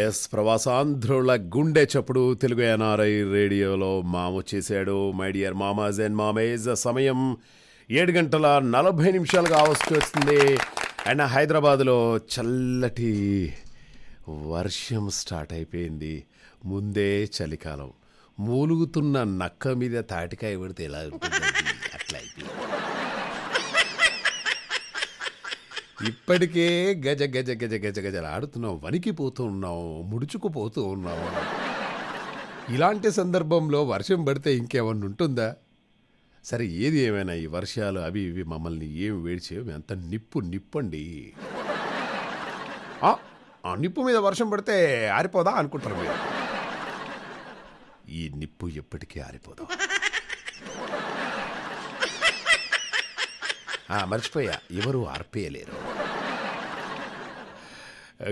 Yes ప్రవాసాంధ్రుల గుండె చప్పుడు Telugu NRI రేడియోలో మామ చేశాడు మై డియర్ మామాజ్ అండ్ మామేజ్ సమయం ఏడు గంటల నలభై నిమిషాలు కావాల్సి వస్తుంది అండ్ హైదరాబాద్లో చల్లటి వర్షం స్టార్ట్ అయిపోయింది ముందే చలికాలం మూలుగుతున్న నక్క మీద తాటికాయ పడితే ఎలా ఉంటుంది ఇప్పటికే గజ గజ గజ గజ గజలాడుతున్నాం వణికిపోతూ ఉన్నాం ముడుచుకుపోతూ ఉన్నావు ఇలాంటి సందర్భంలో వర్షం పడితే ఇంకేమన్నా ఉంటుందా సరే ఏది ఏమైనా ఈ వర్షాలు అవి ఇవి మమ్మల్ని ఏం వేడిచేవి అంత నిప్పు నిప్పండి ఆ నిప్పు మీద వర్షం పడితే ఆరిపోదా అనుకుంటారు మీరు ఈ నిప్పు ఎప్పటికీ ఆరిపోదాం మర్చిపోయా ఎవరు ఆర్పేయలేరు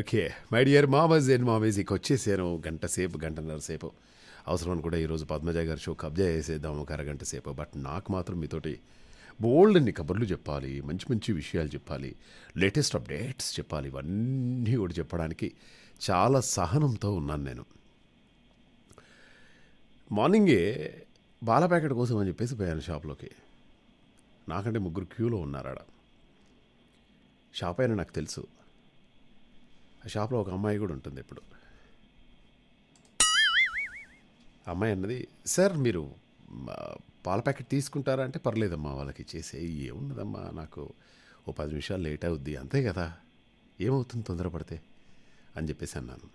ఓకే మై డియర్ మామస్ అండ్ మామీస్ ఇక వచ్చేసాను గంట సేపు గంటన్నర సేపు అవసరం కూడా ఈరోజు పద్మజ గారి షో కబ్జా చేసేద్దాం ఒక అరగంట సేపు బట్ నాకు మాత్రం మీతోటి బోల్డ్ అన్ని కబుర్లు చెప్పాలి మంచి మంచి విషయాలు చెప్పాలి లేటెస్ట్ అప్డేట్స్ చెప్పాలి ఇవన్నీ కూడా చెప్పడానికి చాలా సహనంతో ఉన్నాను నేను మార్నింగే బాలప్యాకెట్ కోసం అని చెప్పేసి పోయాను షాప్లోకి నాకంటే ముగ్గురు క్యూలో ఉన్నారాడ షాప్ అయినా నాకు తెలుసు ఆ షాప్లో ఒక అమ్మాయి కూడా ఉంటుంది ఇప్పుడు అమ్మాయి అన్నది సార్ మీరు పాల ప్యాకెట్ తీసుకుంటారా అంటే పర్లేదమ్మా వాళ్ళకి చేసే ఏమున్నదమ్మా నాకు ఓ పది నిమిషాలు లేట్ అవుద్ది అంతే కదా ఏమవుతుంది తొందరపడితే అని చెప్పేసి అన్నాను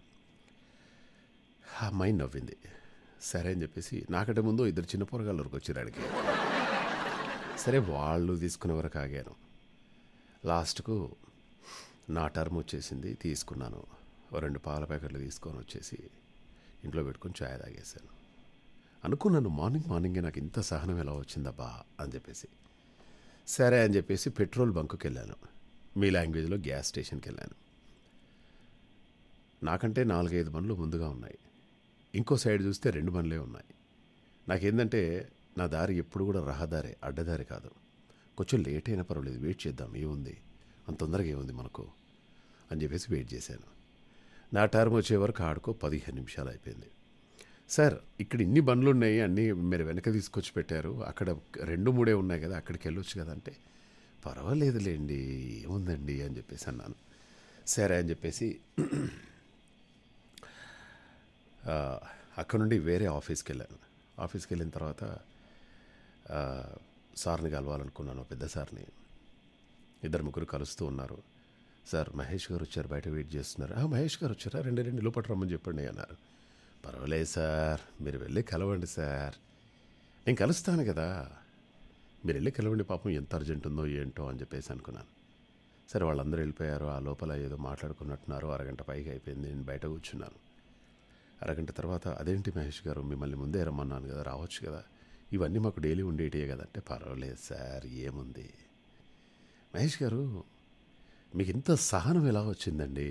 ఆ అమ్మాయి నవ్వింది సరే అని చెప్పేసి నాకంటే ముందు ఇద్దరు చిన్న పొరగాళ్ళు వచ్చారు అడిగి సరే వాళ్ళు తీసుకునే వరకు ఆగాను లాస్ట్కు నా టర్మ్ వచ్చేసింది తీసుకున్నాను రెండు పాల ప్యాకెట్లు తీసుకొని వచ్చేసి ఇంట్లో పెట్టుకొని ఛాయ్ తాగేశాను అనుకున్నాను మార్నింగ్ మార్నింగే నాకు ఇంత సహనం ఎలా వచ్చిందబ్బా అని చెప్పేసి సరే అని చెప్పేసి పెట్రోల్ బంకుకి వెళ్ళాను మీ లాంగ్వేజ్లో గ్యాస్ స్టేషన్కి వెళ్ళాను నాకంటే నాలుగైదు బండ్లు ముందుగా ఉన్నాయి ఇంకో సైడ్ చూస్తే రెండు బండ్లే ఉన్నాయి నాకేంటంటే నా దారి ఎప్పుడు కూడా రహదారే అడ్డదారి కాదు కొంచెం లేట్ అయినా పర్వాలేదు వెయిట్ చేద్దాం ఏముంది అంత తొందరగా ఏముంది మనకు అని చెప్పేసి వెయిట్ చేశాను నా టర్మ్ వచ్చే వరకు ఆడుకో పదిహేను నిమిషాలు అయిపోయింది సార్ ఇక్కడ ఇన్ని బండ్లు ఉన్నాయి అన్నీ మీరు వెనక తీసుకొచ్చి పెట్టారు అక్కడ రెండు మూడే ఉన్నాయి కదా అక్కడికి వెళ్ళొచ్చు కదా అంటే పర్వాలేదులేండి ఏముందండి అని చెప్పేసి అన్నాను సరే అని చెప్పేసి అక్కడ నుండి వేరే ఆఫీస్కి వెళ్ళాను ఆఫీస్కి వెళ్ళిన తర్వాత సార్ని కలవాలనుకున్నాను పెద్ద సార్ని ఇద్దరు ముగ్గురు కలుస్తూ ఉన్నారు సార్ మహేష్ గారు వచ్చారు బయట వెయిట్ చేస్తున్నారు మహేష్ గారు వచ్చారా రెండు రెండు లోపల రమ్మని చెప్పండి అన్నారు పర్వాలేదు సార్ మీరు వెళ్ళి కలవండి సార్ నేను కలుస్తాను కదా మీరు వెళ్ళి కలవండి పాపం ఎంత అర్జెంట్ ఉందో ఏంటో అని చెప్పేసి అనుకున్నాను సరే వాళ్ళందరూ వెళ్ళిపోయారు ఆ లోపల ఏదో మాట్లాడుకున్నట్టున్నారు అరగంట పైకి అయిపోయింది నేను బయట కూర్చున్నాను అరగంట తర్వాత అదేంటి మహేష్ గారు మిమ్మల్ని ముందే రమ్మన్నాను కదా రావచ్చు కదా ఇవన్నీ మాకు డైలీ ఉండేటివే కదంటే పర్వాలేదు సార్ ఏముంది మహేష్ గారు మీకు ఇంత సహనం ఎలా వచ్చిందండి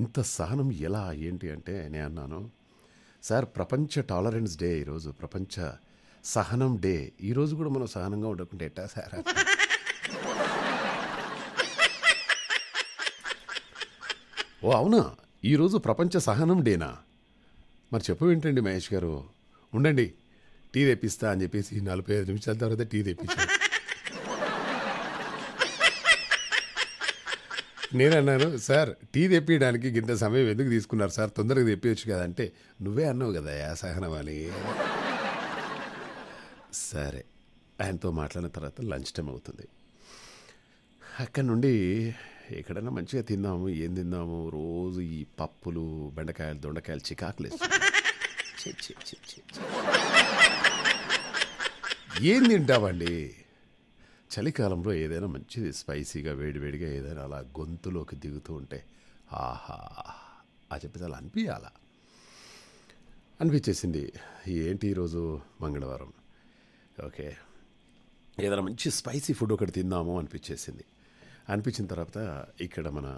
ఇంత సహనం ఎలా ఏంటి అంటే నేను అన్నాను సార్ ప్రపంచ టాలరెన్స్ డే ఈరోజు ప్రపంచ సహనం డే ఈరోజు కూడా మనం సహనంగా ఉండకుంటే ఎట్టా సార్ ఓ అవునా ఈరోజు ప్రపంచ సహనం డేనా మరి చెప్పు ఏంటండి మహేష్ గారు ఉండండి టీ తెప్పిస్తా అని చెప్పేసి నలభై ఐదు నిమిషాల తర్వాత టీ తెప్పించాను నేను అన్నాను సార్ టీ తెప్పించడానికి ఇంత సమయం ఎందుకు తీసుకున్నారు సార్ తొందరగా తెప్పించచ్చు కదంటే నువ్వే అన్నావు కదా సహనం అని సరే ఆయనతో మాట్లాడిన తర్వాత లంచ్ టైం అవుతుంది అక్కడ నుండి ఎక్కడైనా మంచిగా తిందాము ఏం తిందాము రోజు ఈ పప్పులు బెండకాయలు దొండకాయలు చికాకులు చె ఏం తింటామండి చలికాలంలో ఏదైనా మంచిది స్పైసీగా వేడివేడిగా ఏదైనా అలా గొంతులోకి దిగుతూ ఉంటే ఆహా ఆ చెప్పేసి అలా అనిపించాలా అనిపించేసింది ఏంటి ఈరోజు మంగళవారం ఓకే ఏదైనా మంచి స్పైసీ ఫుడ్ ఒకటి తిందాము అనిపించేసింది అనిపించిన తర్వాత ఇక్కడ మన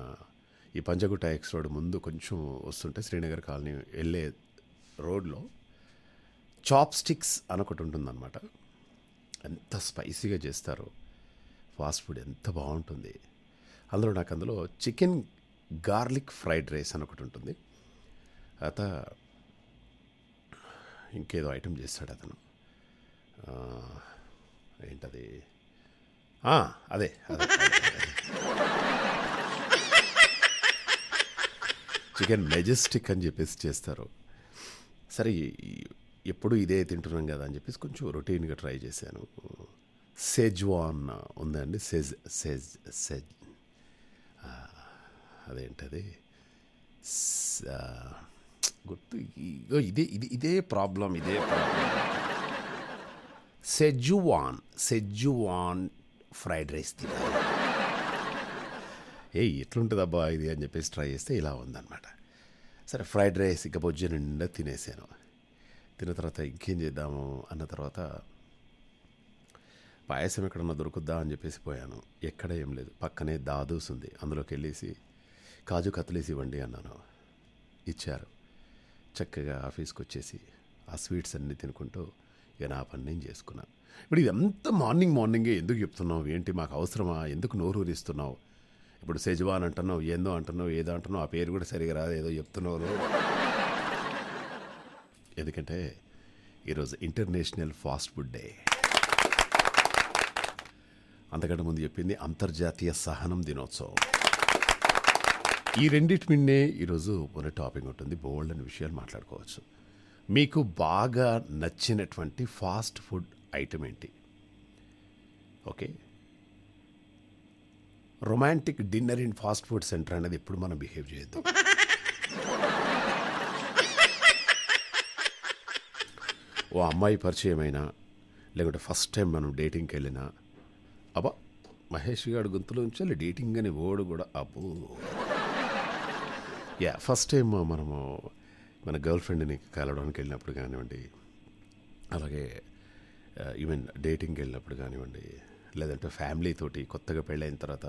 ఈ పంజగుట్ట ఎక్స్ రోడ్ ముందు కొంచెం వస్తుంటే శ్రీనగర్ కాలనీ వెళ్ళే రోడ్లో చాప్ స్టిక్స్ అని ఒకటి ఉంటుందన్నమాట ఎంత స్పైసీగా చేస్తారు ఫాస్ట్ ఫుడ్ ఎంత బాగుంటుంది అందులో నాకు అందులో చికెన్ గార్లిక్ ఫ్రైడ్ రైస్ అని ఒకటి ఉంటుంది అత ఇంకేదో ఐటెం చేస్తాడు అతను ఏంటది అదే అదే చికెన్ మెజెస్టిక్ అని చెప్పేసి చేస్తారు సరే ఎప్పుడు ఇదే తింటున్నాం కదా అని చెప్పేసి కొంచెం రొటీన్గా ట్రై చేశాను సెజ్వాన్ ఉందండి సెజ్ సెజ్ సెజ్ అదేంటది గుర్తు ఇదే ఇది ఇదే ప్రాబ్లం ఇదే problem schezwan schezwan fried rice తినాలి ఏ ఎట్లుంటుందబ్బా ఇది అని చెప్పేసి ట్రై చేస్తే ఇలా ఉందన్నమాట సరే ఫ్రైడ్ రైస్ ఇక బొజ్జ నిండా తినేసాను తిన్న తర్వాత ఇంకేం చేద్దాము అన్న తర్వాత పాయసం ఎక్కడన్నా దొరుకుద్దా అని చెప్పేసి పోయాను ఎక్కడ ఏం లేదు పక్కనే దాదూస్ ఉంది అందులోకి వెళ్ళేసి కాజు కత్తులేసి ఇవ్వండి అన్నాను ఇచ్చారు చక్కగా ఆఫీస్కి వచ్చేసి ఆ స్వీట్స్ అన్నీ తినుకుంటూ ఇక నా పని నేను చేసుకున్నాను ఇప్పుడు ఇదంతా మార్నింగ్ మార్నింగే ఎందుకు చెప్తున్నావు ఏంటి మాకు అవసరమా ఎందుకు నోరూరిస్తున్నావు ఇప్పుడు సెజ్వాన్ అంటున్నావు ఏందో అంటున్నావు ఏదో అంటున్నావు ఆ పేరు కూడా సరిగా రాదు ఏదో చెప్తున్నావు ఎందుకంటే ఈరోజు ఇంటర్నేషనల్ ఫాస్ట్ ఫుడ్ డే అంతకంటే ముందు చెప్పింది అంతర్జాతీయ సహనం దినోత్సవం ఈ రెండింటి మిన్నే ఈరోజు మన టాపిక్ ఉంటుంది బోల్డ్ అనే విషయాలు మాట్లాడుకోవచ్చు మీకు బాగా నచ్చినటువంటి ఫాస్ట్ ఫుడ్ ఐటమ్ ఏంటి okay romantic dinner in fast food centre అనేది ఎప్పుడు మనం బిహేవ్ చేయొద్దు ఓ అమ్మాయి పరిచయమైనా లేకుంటే ఫస్ట్ టైం మనం డేటింగ్కి వెళ్ళినా అబ్బా మహేష్ గారు గొంతులో ఉంచాలి డేటింగ్ అని ఓడు కూడా అబ్బో యా ఫస్ట్ టైం మనము మన గర్ల్ ఫ్రెండ్ని కలవడానికి వెళ్ళినప్పుడు కానివ్వండి అలాగే ఈవెన్ డేటింగ్కి వెళ్ళినప్పుడు కానివ్వండి లేదంటే ఫ్యామిలీతోటి కొత్తగా పెళ్ళైన తర్వాత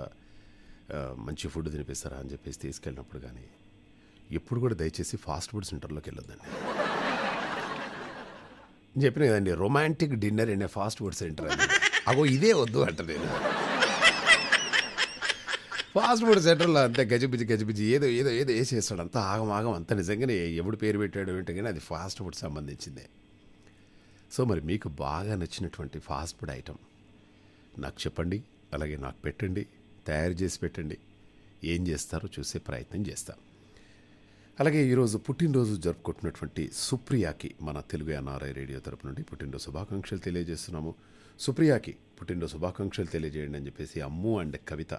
మంచి ఫుడ్ తినిపిస్తారా అని చెప్పేసి తీసుకెళ్ళినప్పుడు కానీ ఎప్పుడు కూడా దయచేసి ఫాస్ట్ ఫుడ్ సెంటర్లోకి వెళ్ళొద్దండి చెప్పిన కదండి romantic dinner in a fast food centre అని అగో ఇదే వద్దు అంట నేను ఫాస్ట్ ఫుడ్ సెంటర్లో అంతా గజిబిజి గజిబిజి ఏదో ఏదో ఏదో వేసేస్తాడు అంతా ఆగం అంత నిజంగానే ఎవడు పేరు పెట్టాడు ఏంటో కానీ అది ఫాస్ట్ ఫుడ్ సంబంధించిందే సో మరి మీకు బాగా నచ్చినటువంటి ఫాస్ట్ ఫుడ్ ఐటెం నాకు చెప్పండి అలాగే నాకు పెట్టండి తయారు చేసి పెట్టండి ఏం చేస్తారో చూసే ప్రయత్నం చేస్తాను అలాగే ఈరోజు పుట్టినరోజు జరుపుకుంటున్నటువంటి సుప్రియాకి మన తెలుగు ఎన్ఆర్ఐ రేడియో తరపు నుండి పుట్టినరోజు శుభాకాంక్షలు తెలియజేస్తున్నాము సుప్రియాకి పుట్టినరోజు శుభాకాంక్షలు తెలియజేయండి అని చెప్పేసి అమ్ము అండ్ కవిత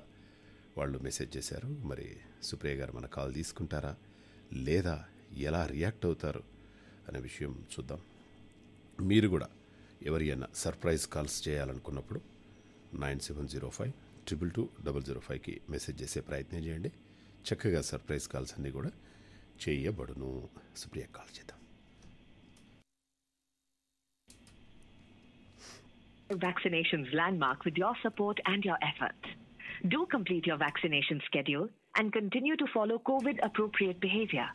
వాళ్ళు మెసేజ్ చేశారు మరి సుప్రియ గారు మన కాల్ తీసుకుంటారా లేదా ఎలా రియాక్ట్ అవుతారు అనే విషయం చూద్దాం మీరు కూడా ఎవరియన్నా సర్ప్రైజ్ కాల్స్ చేయాలనుకున్నప్పుడు nine seven zero five triple two double zero ఫైవ్కి మెసేజ్ చేసే ప్రయత్నం చేయండి చక్కగా సర్ప్రైజ్ కాల్స్ అన్నీ కూడా చేయబడును సుప్రియ కాల్ చేద్దాం vaccinations landmark with your support and your effort. Do complete your vaccination schedule and continue to follow COVID appropriate behavior.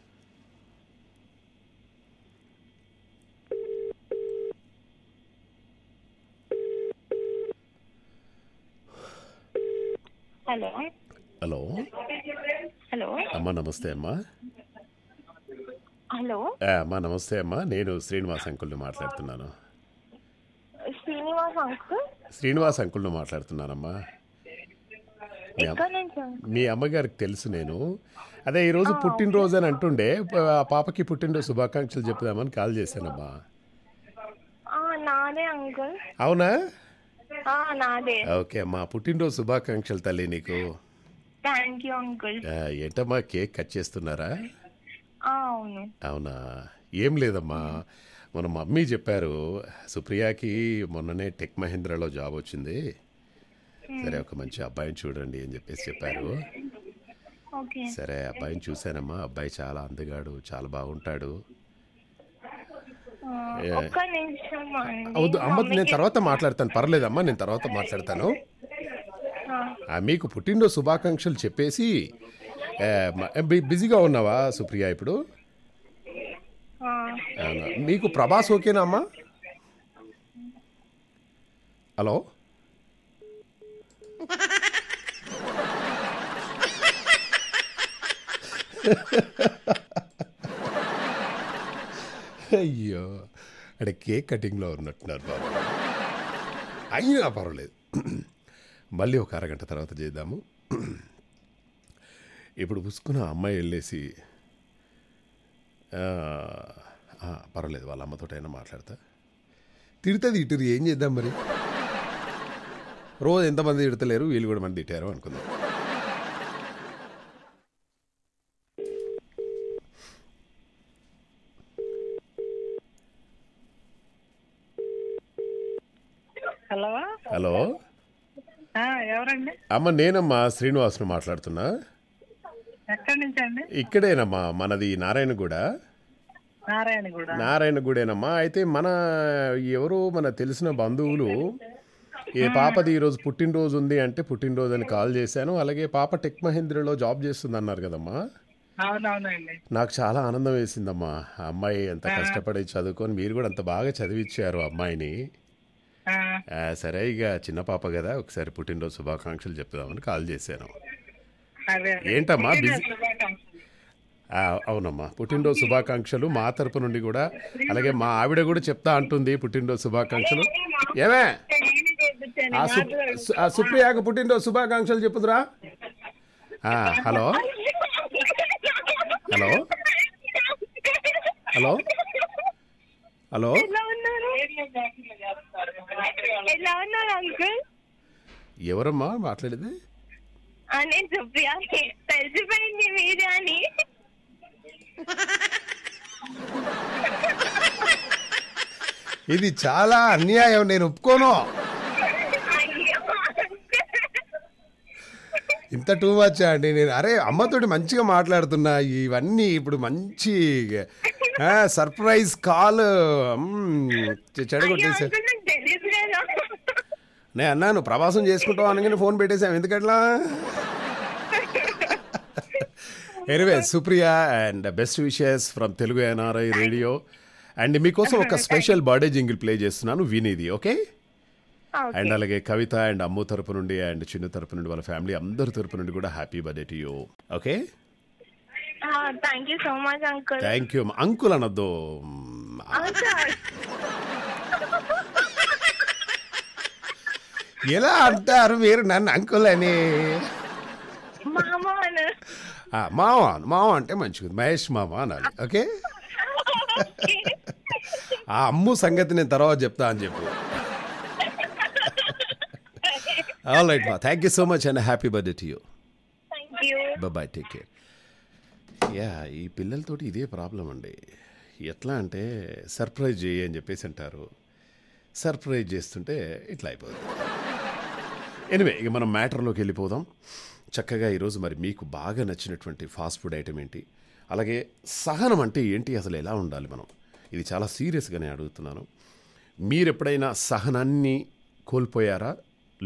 Hello hello hello అమ్మ నమస్తే అమ్మా హలో అమ్మా నమస్తే అమ్మా నేను శ్రీనివాస్ అంకుల్ని మాట్లాడుతున్నాను శ్రీనివాస్ అంకుల్ శ్రీనివాస్ అంకుల్ని మాట్లాడుతున్నానమ్మా మీ అమ్మగారికి తెలుసు నేను అదే ఈరోజు పుట్టినరోజు అని అంటుండే ఆ పాపకి పుట్టినరోజు శుభాకాంక్షలు చెప్దామని కాల్ చేశానమ్మా అవునా ఓకే అమ్మా పుట్టినరోజు శుభాకాంక్షలు తల్లి నీకు ఏంటమ్మా కేక్ కట్ చేస్తున్నారా అవును అవునా ఏం లేదమ్మా మన మమ్మీ చెప్పారు సుప్రియాకి మొన్ననే టెక్ మహేంద్రలో జాబ్ వచ్చింది సరే ఒక మంచి అబ్బాయిని చూడండి అని చెప్పేసి చెప్పారు సరే అబ్బాయిని చూసానమ్మా అబ్బాయి చాలా అందగాడు చాలా బాగుంటాడు ఏ, అమ్మ నేను తర్వాత మాట్లాడతాను పర్లేదమ్మా నేను తర్వాత మాట్లాడతాను మీకు పుట్టినరోజు శుభాకాంక్షలు చెప్పేసి బిజీగా ఉన్నావా సుప్రియ ఇప్పుడు మీకు ప్రభాస్ ఓకేనా అమ్మా హలో అయ్యో అంటే కేక్ కటింగ్లో ఉన్నట్టున్నారు బాబు అయినా పర్వాలేదు మళ్ళీ ఒక అరగంట తర్వాత చేద్దాము ఇప్పుడు పుసుకున్న అమ్మాయి వెళ్ళేసి పర్వాలేదు వాళ్ళ అమ్మతోటైనా మాట్లాడతా తిడుతుంది ఇటు ఏం చేద్దాం మరి రోజు ఎంతమంది తిడతలేరు వీళ్ళు కూడా మంది తిట్టారు అనుకుందాం హలో హలో ఎవరండి అమ్మ నేనమ్మా శ్రీనివాస్ను మాట్లాడుతున్నా ఇక్కడేనమ్మా మనది నారాయణగూడ నారాయణగూడేనమ్మా అయితే మన ఎవరు మన తెలిసిన బంధువులు ఏ పాపది ఈరోజు పుట్టినరోజు ఉంది అంటే పుట్టినరోజు అని కాల్ చేశాను అలాగే పాప టెక్ మహేంద్రలో జాబ్ చేస్తుంది అన్నారు కదమ్మా నాకు చాలా ఆనందం వేసిందమ్మా అమ్మాయి ఎంత కష్టపడి చదువుకొని మీరు కూడా అంత బాగా చదివిచ్చారు అమ్మాయిని సరే ఇక చిన్న పాప కదా ఒకసారి పుట్టినరోజు శుభాకాంక్షలు చెప్దామని కాల్ చేశాను ఏంటమ్మా బిజీ అవునమ్మా పుట్టినరోజు శుభాకాంక్షలు మా తరపు నుండి కూడా అలాగే మా ఆవిడ కూడా చెప్తా అంటుంది పుట్టినరోజు శుభాకాంక్షలు ఏమే సుప్రియాకు పుట్టినరోజు శుభాకాంక్షలు చెప్పుదురా హలో హలో హలో హలో ఎవరమ్మా మాట్లాడేది అని తెలిసిపోయింది అని ఇది చాలా అన్యాయం నేను ఒప్పుకోను ఇంత టూ మచ్ అండి నేను అరే అమ్మతోటి మంచిగా మాట్లాడుతున్నా ఇవన్నీ ఇప్పుడు మంచి సర్ప్రైజ్ కాల్ చెడగొట్టేసారు నేను అన్నాను ప్రవాసం చేసుకుంటావు అనగానే ఫోన్ పెట్టేశాం ఎందుకట్లా anyway Supriya and best wishes from Telugu NRI radio and మీకోసం ఒక స్పెషల్ బర్త్డే జింగిల్ ప్లే చేస్తున్నాను వినేది ఓకే అండ్ ah, అలాగే కవిత అండ్ అమ్ము తరపు నుండి అండ్ చిన్న తరపు నుండి వాళ్ళ ఫ్యామిలీ అందరి తరపు నుండి కూడా happy birthday to you okay thank you so much uncle thank you uncle అనొద్దు ah. ఎలా అంటారు మీరు నన్ను అంకుల్ అని మామ మామ అంటే మంచిది మహేష్ మామ అనాలి ఓకే ఆ అమ్ము సంగతి నేను తర్వాత చెప్తా అని చెప్పు ఆల్ రైట్ మా thank you so much and happy birthday to you bye take care యా ఈ పిల్లలతోటి ఇదే ప్రాబ్లం అండి ఎట్లా అంటే సర్ప్రైజ్ చేయి అని చెప్పేసి అంటారు సర్ప్రైజ్ చేస్తుంటే ఇట్లా అయిపోతుంది ఎనివే ఇక మనం మ్యాటర్లోకి వెళ్ళిపోదాం చక్కగా ఈరోజు మరి మీకు బాగా నచ్చినటువంటి ఫాస్ట్ ఫుడ్ ఐటెం ఏంటి అలాగే సహనం అంటే ఏంటి అసలు ఎలా ఉండాలి మనం ఇది చాలా సీరియస్గానే అడుగుతున్నాను మీరు ఎప్పుడైనా సహనాన్ని కోల్పోయారా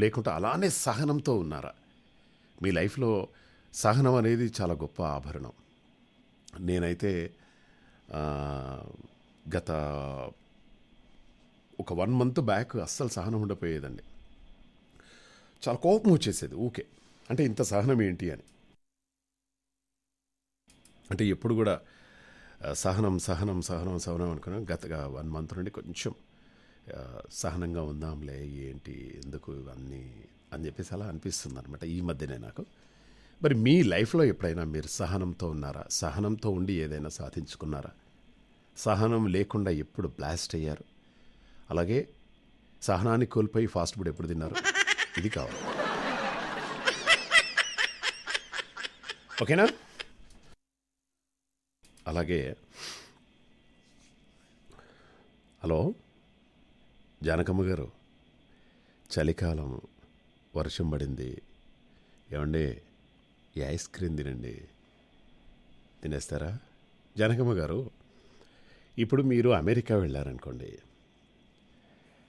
లేకుంటే అలానే సహనంతో ఉన్నారా మీ లైఫ్లో సహనం అనేది చాలా గొప్ప ఆభరణం నేనైతే గత ఒక వన్ మంత్ బ్యాక్ అస్సలు సహనం ఉండపోయేదండి చాలా కోపం వచ్చేసేది ఊకే అంటే ఇంత సహనం ఏంటి అని అంటే ఎప్పుడు కూడా సహనం సహనం సహనం సహనం అనుకున్నాం గతగా వన్ మంత్ నుండి కొంచెం సహనంగా ఉందాంలే ఏంటి ఎందుకు ఇవన్నీ అని చెప్పేసి అలా అనిపిస్తుంది అనమాట ఈ మధ్యనే నాకు మరి మీ లైఫ్లో ఎప్పుడైనా మీరు సహనంతో ఉన్నారా సహనంతో ఉండి ఏదైనా సాధించుకున్నారా సహనం లేకుండా ఎప్పుడు బ్లాస్ట్ అయ్యారు అలాగే సహనాన్ని కోల్పోయి ఫాస్ట్ ఫుడ్ ఎప్పుడు తిన్నారు ఇది కావాలి ఓకేనా అలాగే హలో జానకమ్మ గారు చలికాలం వర్షం పడింది ఏమండి ఈ ఐస్ క్రీమ్ తినండి తినేస్తారా జానకమ్మ గారు ఇప్పుడు మీరు అమెరికా వెళ్ళారనుకోండి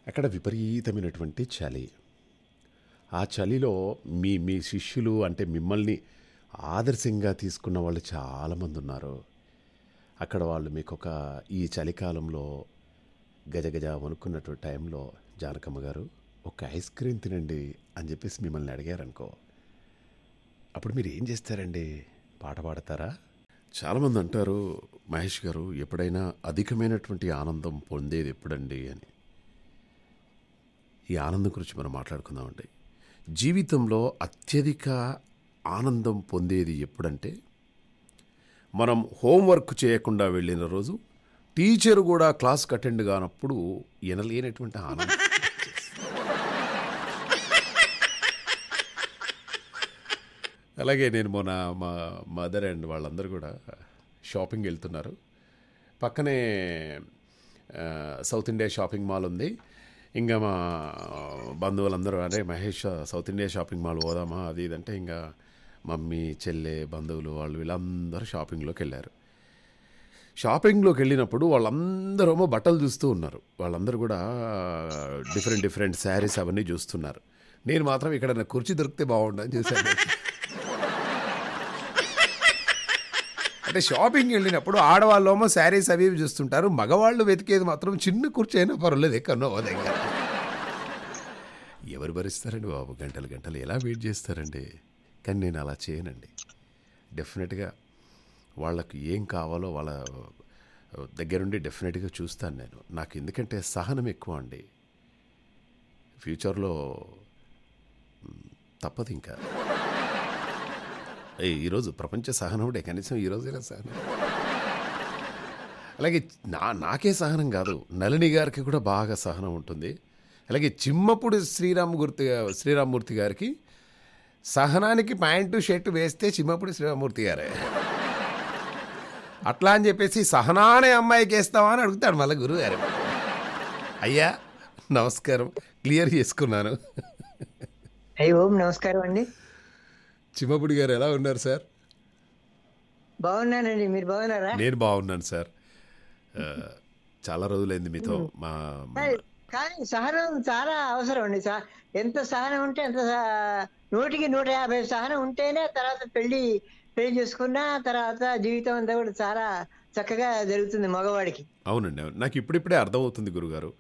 అక్కడ విపరీతమైనటువంటి చలి ఆ చలిలో మీ మీ శిష్యులు అంటే మిమ్మల్ని ఆదర్శంగా తీసుకున్న వాళ్ళు చాలామంది ఉన్నారు అక్కడ వాళ్ళు మీకు ఒక ఈ చలికాలంలో గజగజ వణుకున్నటువంటి టైంలో జానకమ్మ గారు ఒక ఐస్ క్రీమ్ తినండి అని చెప్పేసి మిమ్మల్ని అడిగారనుకో అప్పుడు మీరు ఏం చేస్తారండి పాట పాడతారా చాలామంది అంటారు మహేష్ గారు ఎప్పుడైనా అధికమైనటువంటి ఆనందం పొందేది ఎప్పుడండి అని ఈ ఆనందం గురించి మనం మాట్లాడుకుందామండి జీవితంలో అత్యధిక ఆనందం పొందేది ఎప్పుడంటే మనం హోంవర్క్ చేయకుండా వెళ్ళిన రోజు టీచర్ కూడా క్లాస్కి అటెండ్ కానప్పుడు ఎనలేనటువంటి ఆనందం అలాగే నేను మొన్న మా మదర్ అండ్ వాళ్ళందరూ కూడా షాపింగ్ వెళ్తున్నారు పక్కనే సౌత్ ఇండియా షాపింగ్ మాల్ ఉంది ఇంకా మా బంధువులందరూ అంటే Mahesh South India shopping mall పోదామా అది ఇదంటే ఇంకా మమ్మీ చెల్లె బంధువులు వాళ్ళు వీళ్ళందరూ షాపింగ్లోకి వెళ్ళారు షాపింగ్లోకి వెళ్ళినప్పుడు వాళ్ళందరూ బట్టలు చూస్తూ ఉన్నారు వాళ్ళందరూ కూడా డిఫరెంట్ డిఫరెంట్ శారీస్ అవన్నీ చూస్తున్నారు నేను మాత్రం ఇక్కడ కుర్చీ దొరికితే బాగుండని చూసాను అంటే షాపింగ్ వెళ్ళినప్పుడు ఆడవాళ్ళేమో శారీస్ అవి చూస్తుంటారు మగవాళ్ళు వెతికేది మాత్రం చిన్న కుర్చీ అయినా పర్వాలేదు ఎక్కడో దగ్గర ఎవరు భరిస్తారండి బాబు గంటలు గంటలు ఎలా వెయిట్ చేస్తారండి కానీ నేను అలా చేయనండి డెఫినెట్గా వాళ్ళకు ఏం కావాలో వాళ్ళ దగ్గరుండి డెఫినెట్గా చూస్తాను నేను నాకు ఎందుకంటే సహనం ఎక్కువ అండి ఫ్యూచర్లో తప్పదు ఇంకా ఈరోజు ప్రపంచ సహనవుడే కనీసం ఈరోజైనా సహనం అలాగే నా నాకే సహనం కాదు నళిని గారికి కూడా బాగా సహనం ఉంటుంది అలాగే చిమ్మప్పుడు శ్రీరామమూర్తి శ్రీరామమూర్తి గారికి సహనానికి ప్యాంటు షర్టు వేస్తే చిమ్మపుడు శ్రీరామమూర్తి గారే అట్లా అని చెప్పేసి సహనా అనే అమ్మాయికి వేస్తావా అని అడుగుతాడు మళ్ళీ గారు అయ్యా నమస్కారం క్లియర్ చేసుకున్నాను ఓం నమస్కారం అండి చిమ్మపుడి గారు ఎలా ఉన్నారు సార్ బాగున్నానండి మీరు బాగున్నారా నేను బాగున్నాను సార్ చాలా రోజులైంది మీతో మా కానీ సహనం చాలా అవసరం అండి సార్ ఎంత సహనం ఉంటే అంత నూటికి నూట యాభై సహనం ఉంటేనే తర్వాత పెళ్లి పెళ్లి చేసుకున్న తర్వాత జీవితం అంతా కూడా చాలా చక్కగా జరుగుతుంది మగవాడికి అవునండి అవును నాకు ఇప్పుడిప్పుడే అర్థమవుతుంది గురుగారు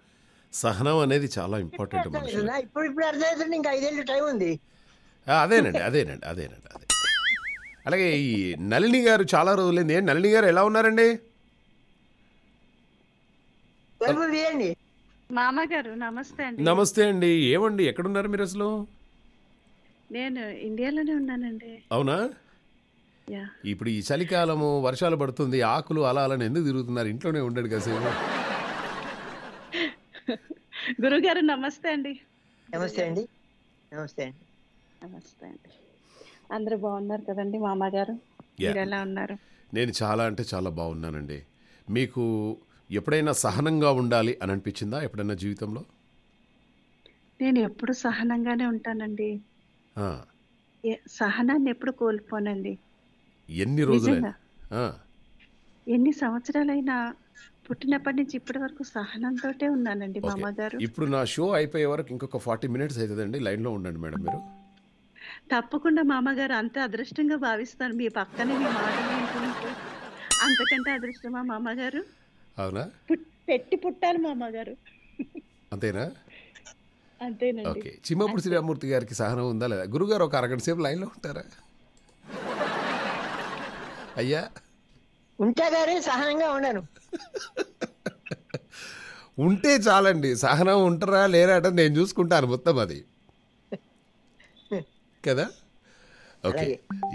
సహనం అనేది చాలా ఇంపార్టెంట్ ఇప్పుడు ఇప్పుడు అర్థమవుతుంది ఇంకా ఐదేళ్ళు టైం ఉంది అదేనండి అదేనండి అదేనండి అదే అలాగే ఈ నళిని గారు చాలా రోజులైంది నళిని గారు ఎలా ఉన్నారండి నమస్తే అండి ఏమండి ఎక్కడ ఏమండి ఎక్కడున్నారు మీరు అసలు నేను ఇండియాలోనే ఉన్నానండి అవునా ఇప్పుడు ఈ చలికాలము వర్షాలు పడుతుంది ఆకులు అలా అలా ఎందుకు తిరుగుతున్నారు ఇంట్లోనే ఉండడు కదా గురుగారు నమస్తే అండి నమస్తే అండి నమస్తే అండి నమస్తే అండి అందరూ బాగున్నారు కదండి మామగారు ఎలా ఉన్నారు నేను చాలా అంటే చాలా బాగున్నానండి మీకు ఎప్పుడైనా సహనంగా ఉండాలి అని అనిపించిందా ఎప్పుడైనా జీవితంలో నేను ఎప్పుడు సహనంగానే ఉంటానండి సహనాన్ని ఎప్పుడు కోల్పోనండి ఎన్ని రోజులైనా ఎన్ని సంవత్సరాలైనా పుట్టినప్పటి నుంచి ఇప్పటి వరకు సహనంతోటే ఉన్నానండి మామగారు ఇప్పుడు నా షో అయిపోయే వరకు ఇంకొక ఫార్టీ మినిట్స్ అవుతుందండి లైన్లో ఉండండి మేడం మీరు తప్పకుండా మామగారు అంత అదృష్టంగా భావిస్తాను మీ పక్కనే మీ మాట అంతకంటే అదృష్టమా మామగారు అవునా పెట్టి పుట్టాలి మామగారు అంతేనా అంతేనా ఓకే చిమ్మప్పుడు శ్రీరామూర్తి గారికి సహనం ఉందా లేదా గురుగారు ఒక అరగంట సేపు లైన్లో ఉంటారా అయ్యా ఉంటా గారే సహనంగా ఉన్నాను ఉంటే చాలండి సహనం ఉంటారా లేరా అంటే నేను చూసుకుంటాను మొత్తం అది కదా ఓకే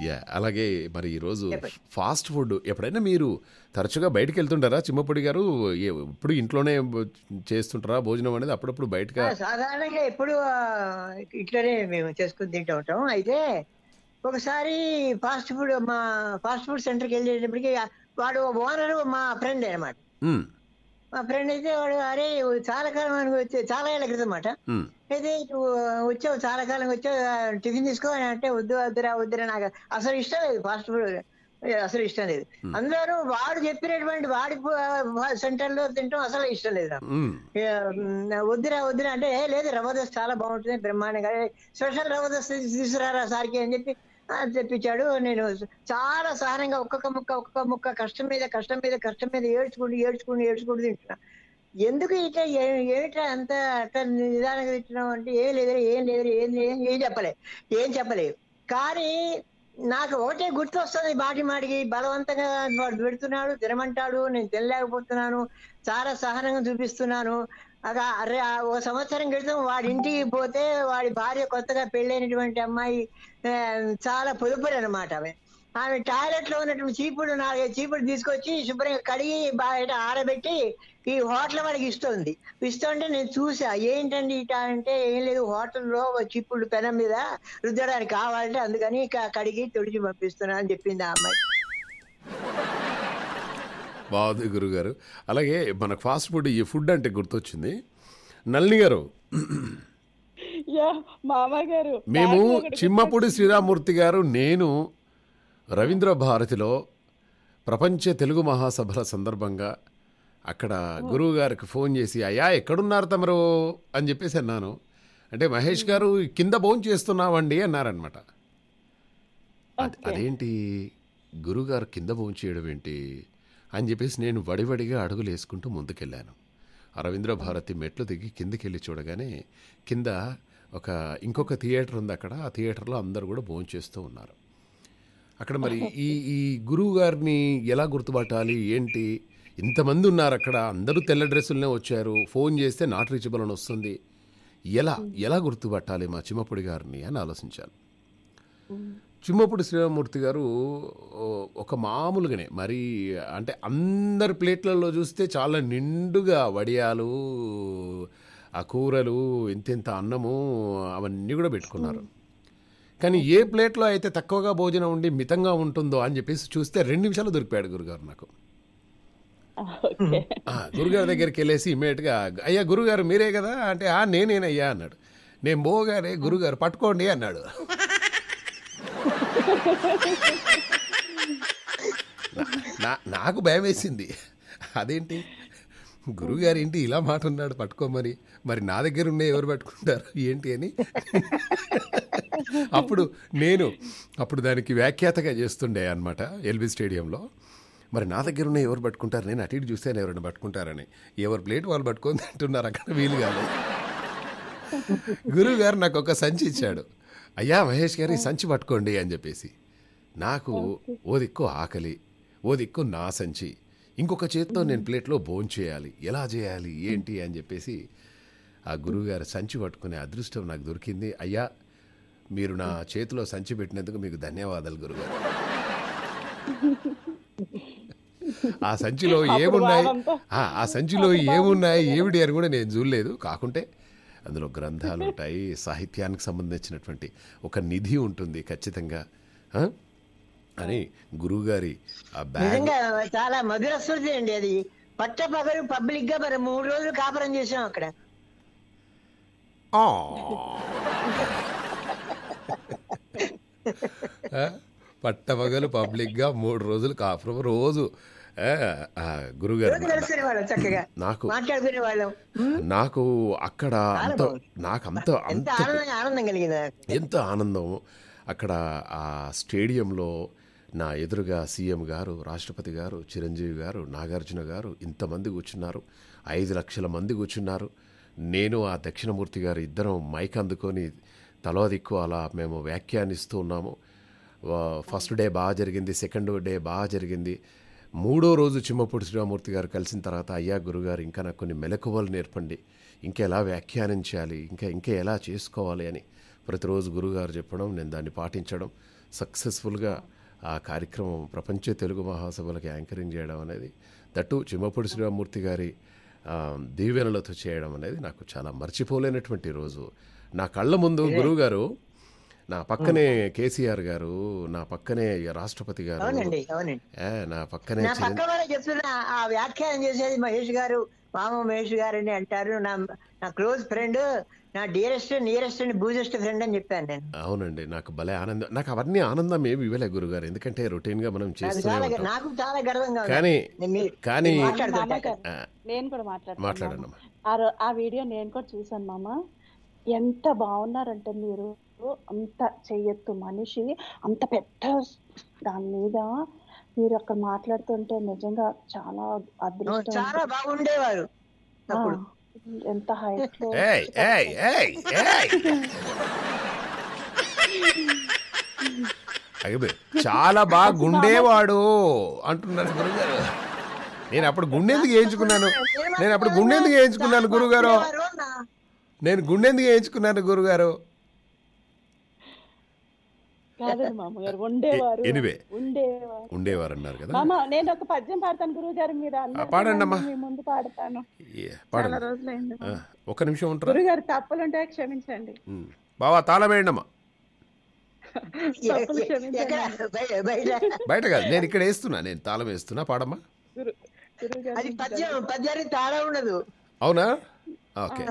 యా అలాగే మరి ఈరోజు ఫాస్ట్ ఫుడ్ ఎప్పుడైనా మీరు తరచుగా బయటకు వెళ్తుంటారా చిమ్మపొడి గారు ఎప్పుడు ఇంట్లోనే చేస్తుంటారా భోజనం అనేది అప్పుడప్పుడు బయటగా సాధారణంగా ఎప్పుడు ఇంట్లోనే మేము చేసుకుని తింటూ ఉంటాం అయితే ఒకసారి ఫాస్ట్ ఫుడ్ మా ఫాస్ట్ ఫుడ్ సెంటర్కి వెళ్ళేటప్పటికి వాడు ఓనర్ మా ఫ్రెండ్ అనమాట మా ఫ్రెండ్ అయితే వాడు అరే చాలా కాలం వచ్చే చాలా ఏళ్ళ క్రితం అన్నమాట అయితే వచ్చావు చాలా కాలం వచ్చావు టిఫిన్ తీసుకో అని అంటే వద్దు వద్దురా వద్దురా నాకు అసలు ఇష్టం లేదు ఫాస్ట్ ఫుడ్ అసలు ఇష్టం లేదు అందరూ వాడు చెప్పినటువంటి వాడి సెంటర్ లో తింటాం అసలు ఇష్టం లేదు వద్దురా వద్దురా అంటే లేదు రవదస్ చాలా బాగుంటుంది బ్రహ్మాండంగా స్పెషల్ రవదస్ తీసుకురారా సార్కి అని చెప్పి తెప్పించాడు నేను చాలా సహనంగా ఒక్కొక్క ముక్క ఒక్కొక్క ముక్క కష్టం మీద కష్టం మీద కష్టం మీద ఏడ్చుకుంటూ ఏడ్చుకుంటూ ఏడ్చుకుంటూ తింటున్నా ఎందుకు ఇట్లా ఏమిట్రా అంత అంత నిదానంగా తింటున్నావు అంటే ఏం లేదు ఏం లేదు ఏం లేదు ఏం చెప్పలేదు ఏం చెప్పలేదు కానీ నాకు ఒకటే గుర్తు వస్తుంది మాటి మాటికి బలవంతంగా వాడు పెడుతున్నాడు తినమంటాడు నేను తినలేకపోతున్నాను చాలా సహనంగా చూపిస్తున్నాను అరే ఓ సంవత్సరం క్రితం వాడి ఇంటికి పోతే వాడి భార్య కొత్తగా పెళ్ళైనటువంటి అమ్మాయి చాలా పొదుపులు అనమాట ఆమె ఆమె టాయిలెట్ లో ఉన్నటువంటి చీపుడు నాలుగైదు చీపుడు తీసుకొచ్చి శుభ్రంగా కడిగి బయట ఆరబెట్టి ఈ హోటల్ వాడికి ఇస్తుంది ఇస్తుంటే నేను చూసా ఏంటండి ఇట అంటే ఏం లేదు హోటల్లో చీపుడు పెనం మీద రుద్దడానికి కావాలంటే అందుకని కడిగి తొడిచి పంపిస్తున్నా అని చెప్పింది ఆ అమ్మాయి గురువు గురుగారు అలాగే మనకు ఫాస్ట్ ఫుడ్ ఈ ఫుడ్ అంటే గుర్తొచ్చింది నళిని గారు మేము చిమ్మపూడి శ్రీరామూర్తి గారు నేను రవీంద్ర భారతిలో ప్రపంచ తెలుగు మహాసభల సందర్భంగా అక్కడ గురువు గారికి ఫోన్ చేసి అయ్యా ఎక్కడున్నారు తమరు అని చెప్పేసి అన్నాను అంటే మహేష్ గారు కింద ఫోన్ చేస్తున్నావండి అన్నారనమాట అదేంటి గారు కింద భోజనం చేయడం ఏంటి అని చెప్పేసి నేను వడివడిగా అడుగులు వేసుకుంటూ ముందుకెళ్ళాను అరవింద్ర భారతి మెట్లు దిగి కిందకెళ్ళి చూడగానే కింద ఒక ఇంకొక థియేటర్ ఉంది అక్కడ ఆ థియేటర్లో అందరూ కూడా భోంచేస్తూ ఉన్నారు అక్కడ మరి ఈ ఈ గురువు గారిని ఎలా గుర్తుపట్టాలి ఏంటి ఇంతమంది ఉన్నారు అక్కడ అందరూ తెల్ల డ్రెస్సులనే వచ్చారు ఫోన్ చేస్తే నాట్ రీచబుల్ అని వస్తుంది ఎలా ఎలా గుర్తుపట్టాలి మా చిమ్మపొడి గారిని అని ఆలోచించాను చిమ్మప్పుడు శ్రీరామ్మూర్తి గారు ఒక మామూలుగానే మరి అంటే అందరి ప్లేట్లలో చూస్తే చాలా నిండుగా వడియాలు ఆ కూరలు ఇంతింత అన్నము అవన్నీ కూడా పెట్టుకున్నారు కానీ ఏ ప్లేట్లో అయితే తక్కువగా భోజనం ఉండి మితంగా ఉంటుందో అని చెప్పేసి చూస్తే రెండు నిమిషాలు దొరికిపోయాడు గురుగారు నాకు గురుగారి దగ్గరికి వెళ్ళేసి ఇమీడియట్గా అయ్యా గురుగారు మీరే కదా అంటే ఆ నేనేనయ్యా అన్నాడు నేను బోగారే గురుగారు పట్టుకోండి అన్నాడు నాకు భయం వేసింది అదేంటి గురువుగారు ఏంటి ఇలా మాట ఉన్నాడు పట్టుకోమని మరి నా దగ్గర ఉన్న ఎవరు పట్టుకుంటారు ఏంటి అని అప్పుడు నేను అప్పుడు దానికి వ్యాఖ్యాతగా చేస్తుండే అనమాట ఎల్బీ స్టేడియంలో మరి నా దగ్గర ఉన్న ఎవరు పట్టుకుంటారు నేను అటు ఇటు చూసాను ఎవరైనా పట్టుకుంటారని ఎవరు ప్లేట్ వాళ్ళు పట్టుకొని తింటున్నారు అక్కడ వీలు కాదు గురువుగారు నాకు ఒక సంచి ఇచ్చాడు అయ్యా మహేష్ గారి సంచి పట్టుకోండి అని చెప్పేసి నాకు ఓ దిక్కు ఆకలి ఓ దిక్కు నా సంచి ఇంకొక చేత్తో నేను ప్లేట్లో భోజనం చేయాలి ఎలా చేయాలి ఏంటి అని చెప్పేసి ఆ గురువుగారు సంచి పట్టుకునే అదృష్టం నాకు దొరికింది అయ్యా మీరు నా చేతిలో సంచి పెట్టినందుకు మీకు ధన్యవాదాలు గురుగారు ఆ సంచిలో ఏమున్నాయి ఆ సంచిలో ఏమున్నాయి ఏమిటి అని కూడా నేను చూడలేదు కాకుంటే అందులో గ్రంథాలు ఉంటాయి సాహిత్యానికి సంబంధించినటువంటి ఒక నిధి ఉంటుంది ఖచ్చితంగా అని గురువుగారి చాలా మధుర స్మృతి అండి అది పట్ట పగలు పబ్లిక్ గా మరి మూడు రోజులు కాపురం చేసాం అక్కడ పట్టపగలు పబ్లిక్గా మూడు రోజులు కాపురం రోజు గురుగారు నాకు నాకు అక్కడ అంత నాకు అంత అంత ఆనందం కలిగింది ఎంత ఆనందం అక్కడ ఆ స్టేడియంలో నా ఎదురుగా సీఎం గారు రాష్ట్రపతి గారు చిరంజీవి గారు నాగార్జున గారు ఇంతమంది కూర్చున్నారు ఐదు లక్షల మంది కూర్చున్నారు నేను ఆ దక్షిణమూర్తి గారు ఇద్దరం మైక్ అందుకొని తలో దిక్కు అలా మేము వ్యాఖ్యానిస్తూ ఉన్నాము ఫస్ట్ డే బాగా జరిగింది సెకండ్ డే బాగా జరిగింది మూడో రోజు చిమ్మపూడి శ్రీరామూర్తి గారు కలిసిన తర్వాత అయ్యా గురుగారు ఇంకా నాకు కొన్ని మెలకువలు నేర్పండి ఇంకా ఎలా వ్యాఖ్యానం చేయాలి ఇంకా ఇంకా ఎలా చేసుకోవాలి అని ప్రతిరోజు గురుగారు చెప్పడం నేను దాన్ని పాటించడం సక్సెస్ఫుల్గా ఆ కార్యక్రమం ప్రపంచ తెలుగు మహాసభలకు యాంకరింగ్ చేయడం అనేది దట్టు చిమ్మపూడి శ్రీరామూర్తి గారి దీవెనలతో చేయడం అనేది నాకు చాలా మర్చిపోలేనటువంటి రోజు నా కళ్ళ ముందు గురువుగారు నా పక్కనే కేసీఆర్ గారు నా పక్కనే రాష్ట్రపతి గారు నా పక్కనే నా ఆ వ్యాఖ్యానం చేసేది మహేష్ గారు మామ మహేష్ గారు అని అంటారు నా నా క్లోజ్ ఫ్రెండ్ నా డియరెస్ట్ నియరెస్ట్ అండ్ బూజెస్ట్ ఫ్రెండ్ అని చెప్పాను నేను అవునండి నాకు భలే ఆనందం నాకు అవన్నీ ఆనందం ఏమి ఇవ్వలే గురుగారు ఎందుకంటే రొటీన్ గా మనం చేస్తాం నాకు చాలా గర్వంగా కానీ కానీ నేను కూడా మాట్లాడతాను మాట్లాడండి ఆ ఆ వీడియో నేను కూడా చూసాను మామ ఎంత బాగున్నారంటే మీరు అంత చేయొద్దు మనిషి అంత పెద్ద దాని మీద మీరు అక్కడ మాట్లాడుతుంటే నిజంగా చాలా అదృష్టం చాలా బాగుండేవారు ఎంత హైట్ లో చాలా బాగా గుండేవాడు అంటున్నారు గురుగారు నేను అప్పుడు గుండెందుకు వేయించుకున్నాను నేను అప్పుడు గుండెందుకు వేయించుకున్నాను గురుగారు నేను గుండెందుకు వేయించుకున్నాను గురుగారు ఉండేవారు ఎనివే ఉండేవారు అన్నారు కదా నేను ఒక పద్యం పాడతాను గురువుగారు మీరు పాడండి అమ్మా ముందు పాడతాను రోజులైంది నిమిషం ఉంటారు గురుగారు తప్పులుంటే క్షమించండి బావా తాళం వేయండి అమ్మా బయట కాదు నేను ఇక్కడ వేస్తున్నా నేను తాళం వేస్తున్నా పాడమ్మా అది పద్యం పద్యానికి ఉండదు అవునా ఓకే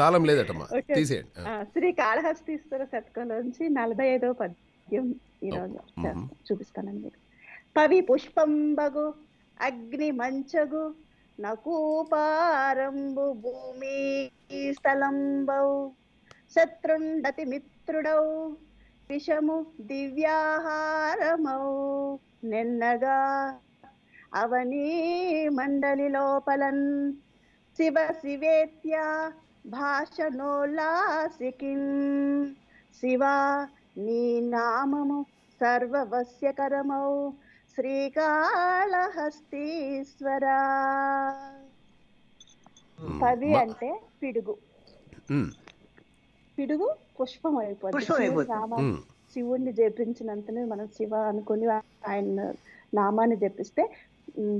తాళం లేదటమ్మా తీసేయండి శ్రీ కాళహస్తీశ్వర శతకంలోంచి నలభై ఐదో పద్యం నృత్యం ఈరోజు చూపిస్తానండి మీకు పవి పుష్పంబగు అగ్ని మంచగు నకు పారంబు భూమి స్థలంబౌ శత్రుండతి మిత్రుడౌ విషము దివ్యాహారమౌ నిన్నగా అవనీ మండలి లోపలన్ శివ శివేత్య భాషనోల్లాసికిం శివా నీ నామము సర్వవశ్యకరమౌ శ్రీకాళహస్తీశ్వరా పవి అంటే పిడుగు పిడుగు పుష్పం అయిపోతుంది శివుణ్ణి జపించినంతనే మనం శివ అనుకుని ఆయన నామాన్ని జపిస్తే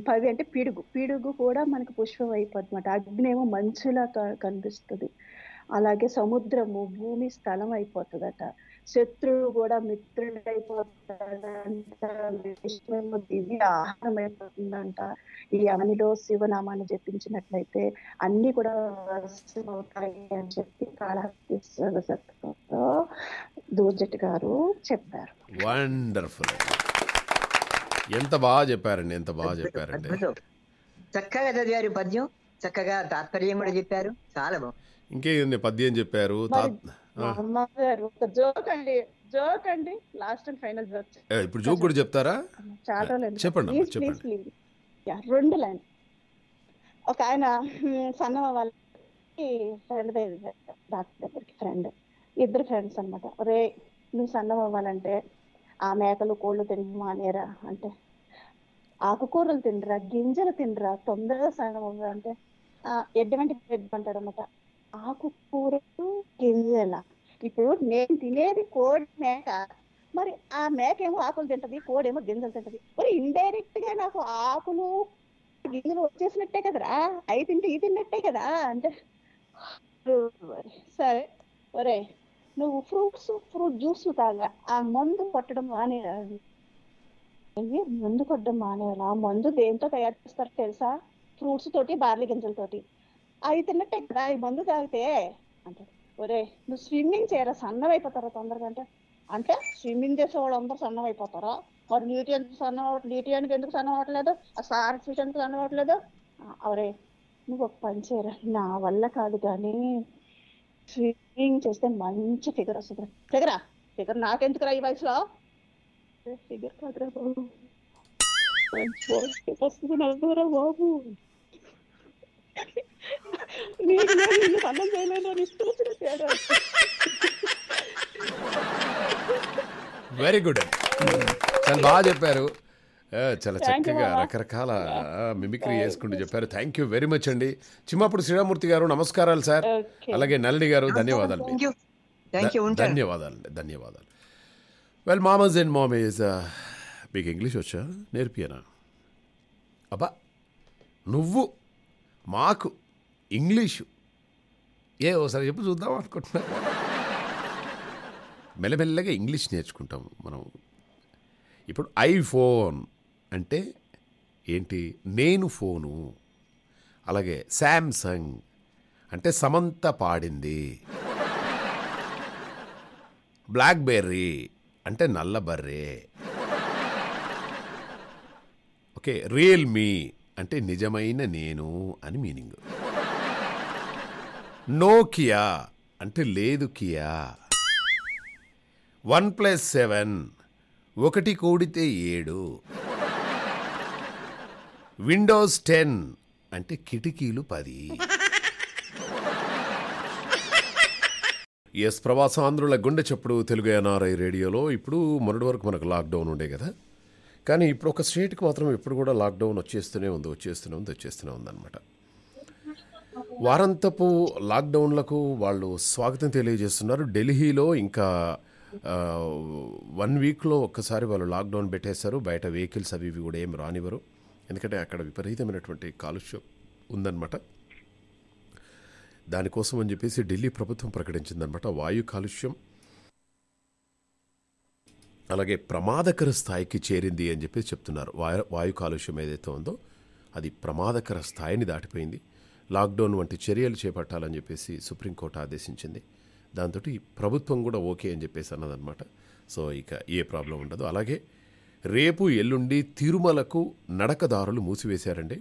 పవి అంటే పిడుగు పిడుగు కూడా మనకు పుష్పం అయిపోతుందన్నమాట అగ్ని ఏమో మంచులా కనిపిస్తుంది అలాగే సముద్రము భూమి స్థలం అయిపోతుందట శత్రువు కూడా మిత్రుడు విషయము దివ్య ఆహారం అయిపోతుందంట ఈ అవనిలో శివనామాన్ని జపించినట్లయితే అన్ని కూడా అవుతాయి అని చెప్పి కాళహస్తిలో దూర్జట్ గారు చెప్పారు వండర్ఫుల్ ఎంత బాగా చెప్పారండి ఎంత బాగా చెప్పారండి చక్కగా చదివారు పద్యం చక్కగా తాత్పర్యం కూడా చెప్పారు చాలా బాగుంది ఇంకేంది పద్యం చెప్పారు జోక్ అండి జోక్ అండి లాస్ట్ అండ్ ఫైనల్ జోక్ ఇప్పుడు జోక్ కూడా చెప్తారా చెప్పండి చెప్పండి రెండు లైన్ ఒక ఆయన సన్న వాళ్ళకి ఫ్రెండ్ డాక్టర్ దగ్గరికి ఫ్రెండ్ ఇద్దరు ఫ్రెండ్స్ అనమాట రే నువ్వు సన్నం అవ్వాలంటే ఆ మేకలు కోళ్ళు తిండి మానేరా అంటే ఆకుకూరలు తిండిరా గింజలు తినరా తొందరగా సన్నం అవ్వాలంటే ఎడ్డమంటి ఎడ్డమంటాడు అనమాట ఆకుకూరలు గింజల ఇప్పుడు నేను తినేది కోడి మేక మరి ఆ మేక ఏమో ఆకులు తింటది కోడి ఏమో గింజలు తింటది మరి ఇండైరెక్ట్ గా నాకు ఆకులు గింజలు వచ్చేసినట్టే కదరా అవి తింటే ఇది తిన్నట్టే కదా అంటే సరే ఒరే నువ్వు ఫ్రూట్స్ ఫ్రూట్ జ్యూస్ తాగా ఆ మందు కొట్టడం మానేయాలి మందు కొట్టడం మానేయాలి ఆ మందు దేంతో తయారు చేస్తారు తెలుసా ఫ్రూట్స్ తోటి బార్లీ గింజలతోటి అవి తిన్నట్టే కదా ఈ మందు తాగితే అంటే ఒరే నువ్వు స్విమ్మింగ్ చేయరా సన్నం అయిపోతారా తొందరగా అంటే అంటే స్విమ్మింగ్ చేసే వాళ్ళు అందరూ సన్నం అయిపోతారా మరి నీటి ఎందుకు సన్నం అవ్వట్లేదు నీటి ఎందుకు ఎందుకు సన్నం అవ్వట్లేదు ఆ సార్ ఫిష్ ఎందుకు సన్నం అవ్వట్లేదు అవరే నువ్వు ఒక పని చేయరా నా వల్ల కాదు కానీ స్విమ్మింగ్ చేస్తే మంచి ఫిగర్ వస్తుంది ఫిగరా ఫిగర్ రా ఈ వయసులో ఫిగర్ కాదురా బాబు మంచి వస్తుంది బాబు వెరీ గుడ్ చాలా బాగా చెప్పారు చాలా చక్కగా రకరకాల మిమిక్రీ చేసుకుంటూ చెప్పారు థ్యాంక్ యూ వెరీ మచ్ అండి చిమ్మప్పుడు శ్రీరామూర్తి గారు నమస్కారాలు సార్ అలాగే నల్లి గారు ధన్యవాదాలు ధన్యవాదాలు ధన్యవాదాలు వెల్ మామస్ అండ్ మామేజ్ మీకు ఇంగ్లీష్ వచ్చా నేర్పియనా అబ్బా నువ్వు మాకు ఇంగ్లీషు ఏ ఒకసారి చెప్పు చూద్దాం అనుకుంటున్నా మెల్లమెల్లగా ఇంగ్లీష్ నేర్చుకుంటాం మనం ఇప్పుడు ఐఫోన్ అంటే ఏంటి నేను ఫోను అలాగే శాంసంగ్ అంటే సమంత పాడింది బ్లాక్బెర్రీ అంటే నల్ల నల్లబర్రే ఓకే రియల్మీ అంటే నిజమైన నేను అని మీనింగ్ నోకియా అంటే లేదు కియా వన్ ప్లస్ సెవెన్ ఒకటి కూడితే ఏడు విండోస్ టెన్ అంటే కిటికీలు పది ఎస్ ప్రవాసాంధ్రుల గుండె చప్పుడు తెలుగు ఎన్ఆర్ఐ రేడియోలో ఇప్పుడు మొన్నటి వరకు మనకు లాక్డౌన్ ఉండే కదా కానీ ఇప్పుడు ఒక స్టేట్కి మాత్రం ఇప్పుడు కూడా లాక్డౌన్ వచ్చేస్తూనే ఉంది వచ్చేస్తూనే ఉంది వచ్చేస్తూనే ఉందన్నమాట వారంతపు లాక్డౌన్లకు వాళ్ళు స్వాగతం తెలియజేస్తున్నారు ఢిల్లీలో ఇంకా వన్ వీక్లో ఒక్కసారి వాళ్ళు లాక్డౌన్ పెట్టేశారు బయట వెహికల్స్ అవి ఇవి కూడా ఏం రానివ్వరు ఎందుకంటే అక్కడ విపరీతమైనటువంటి కాలుష్యం ఉందన్నమాట దానికోసం అని చెప్పేసి ఢిల్లీ ప్రభుత్వం ప్రకటించిందనమాట వాయు కాలుష్యం అలాగే ప్రమాదకర స్థాయికి చేరింది అని చెప్పేసి చెప్తున్నారు వాయు కాలుష్యం ఏదైతే ఉందో అది ప్రమాదకర స్థాయిని దాటిపోయింది లాక్డౌన్ వంటి చర్యలు చేపట్టాలని చెప్పేసి సుప్రీంకోర్టు ఆదేశించింది దాంతో ప్రభుత్వం కూడా ఓకే అని చెప్పేసి అన్నదనమాట సో ఇక ఏ ప్రాబ్లం ఉండదు అలాగే రేపు ఎల్లుండి తిరుమలకు నడకదారులు మూసివేశారండి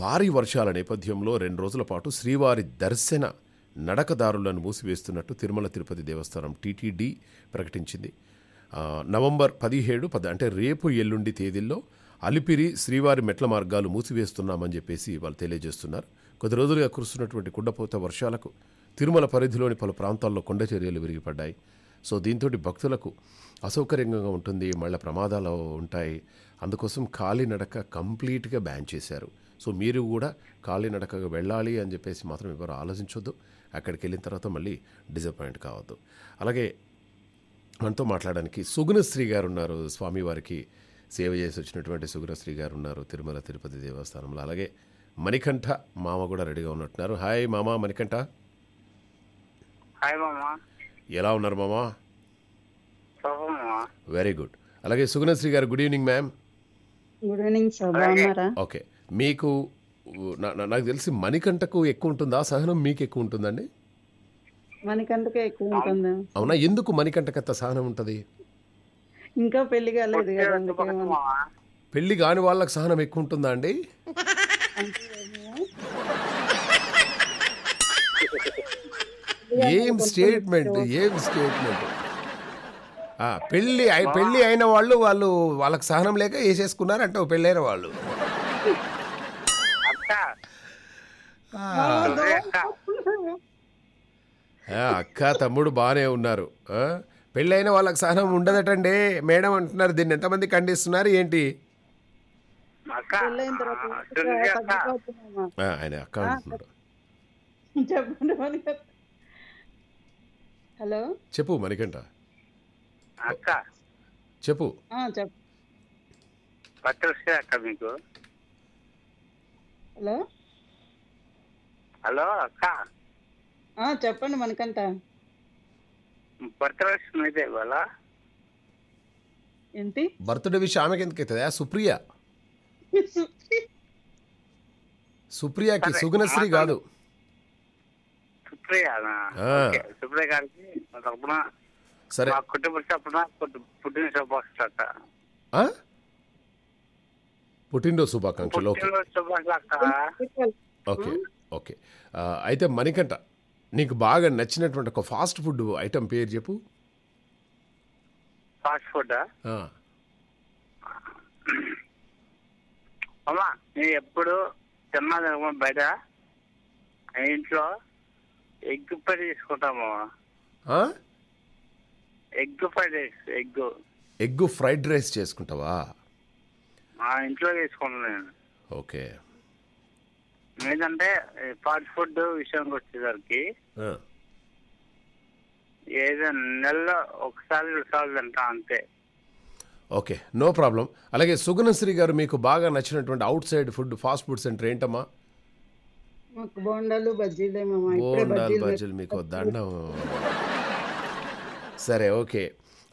భారీ వర్షాల నేపథ్యంలో రెండు రోజుల పాటు శ్రీవారి దర్శన నడకదారులను మూసివేస్తున్నట్టు తిరుమల తిరుపతి దేవస్థానం టీటీడీ ప్రకటించింది నవంబర్ పదిహేడు పద అంటే రేపు ఎల్లుండి తేదీల్లో అలిపిరి శ్రీవారి మెట్ల మార్గాలు మూసివేస్తున్నామని చెప్పేసి వాళ్ళు తెలియజేస్తున్నారు కొద్ది రోజులుగా కురుస్తున్నటువంటి కుండపోత వర్షాలకు తిరుమల పరిధిలోని పలు ప్రాంతాల్లో కొండ చర్యలు విరిగిపడ్డాయి సో దీంతో భక్తులకు అసౌకర్యంగా ఉంటుంది మళ్ళీ ప్రమాదాలు ఉంటాయి అందుకోసం కాలినడక కంప్లీట్గా బ్యాన్ చేశారు సో మీరు కూడా నడకగా వెళ్ళాలి అని చెప్పేసి మాత్రం ఎవరు ఆలోచించొద్దు అక్కడికి వెళ్ళిన తర్వాత మళ్ళీ డిసప్పాయింట్ కావద్దు అలాగే మనతో మాట్లాడడానికి సుగుణశ్రీ గారు ఉన్నారు స్వామివారికి సేవ చేసి వచ్చినటువంటి సుగ్రశ్రీ గారు ఉన్నారు తిరుమల తిరుపతి దేవస్థానంలో అలాగే మణికంఠ మామ కూడా రెడీగా ఉన్నట్టున్నారు హాయ్ మామ మణికంఠ హాయ్ ఎలా ఉన్నారు మామ వెరీ గుడ్ అలాగే సుగుణశ్రీ గారు good evening ma'am evening okay మీకు నాకు తెలిసి మణికంఠకు ఎక్కువ ఉంటుందా సహనం మీకు ఎక్కువ ఉంటుందండి మణికంఠకు ఎక్కువ ఉంటుంది అవునా ఎందుకు మణికంఠకు అంత సహనం ఉంటుంది ఇంకా పెళ్లి కాలేదు పెళ్లి కాని వాళ్ళకి సహనం ఎక్కువ ఉంటుందా అండి ఏం స్టేట్మెంట్ ఏం స్టేట్మెంట్ పెళ్ళి పెళ్ళి అయిన వాళ్ళు వాళ్ళు వాళ్ళకి సహనం లేక వేసేసుకున్నారు అంటే పెళ్ళైన వాళ్ళు అక్క తమ్ముడు బాగానే ఉన్నారు పెళ్ళైన వాళ్ళకి సహనం ఉండదటండి మేడం అంటున్నారు దీన్ని ఎంతమంది ఖండిస్తున్నారు ఏంటి ఆయన అక్క చెప్పండి హలో చెప్పు మణికంట అక్క చెప్పు చెప్పు అక్క మీకు హలో హలో అక్క చెప్పండి మణికంట బర్త్డే బర్త్డే విషయం ఆమెకి ఎందుకు అవుతుందా సుప్రియ సుప్రియకి సుగుణశ్రీ కాదు సరే పుట్టిన పుట్టినరోజు శుభాకాంక్షలు ఓకే ఓకే అయితే మణికంఠ నీకు బాగా నచ్చినటువంటి ఒక ఫాస్ట్ ఫుడ్ ఐటమ్ పేరు చెప్పు ఫాస్ట్ ఫుడ్ అమ్మా నేను ఎప్పుడు తిన్నాను బయట ఇంట్లో ఎగ్ ఫ్రై తీసుకుంటాము egg fried rice egg egg fried rice చేసుకుంటావా ఇంట్లో చేసుకుంటాను నేను ఓకే ఏంటంటే ఫాస్ట్ ఫుడ్ విషయానికి వచ్చేసరికి ఓకే నో ప్రాబ్లం అలాగే సుగుణశ్రీ గారు మీకు బాగా నచ్చినటువంటి outside food fast food centre ఏంటమ్మా బోండాలు బజ్జీలు మీకు దండం సరే ఓకే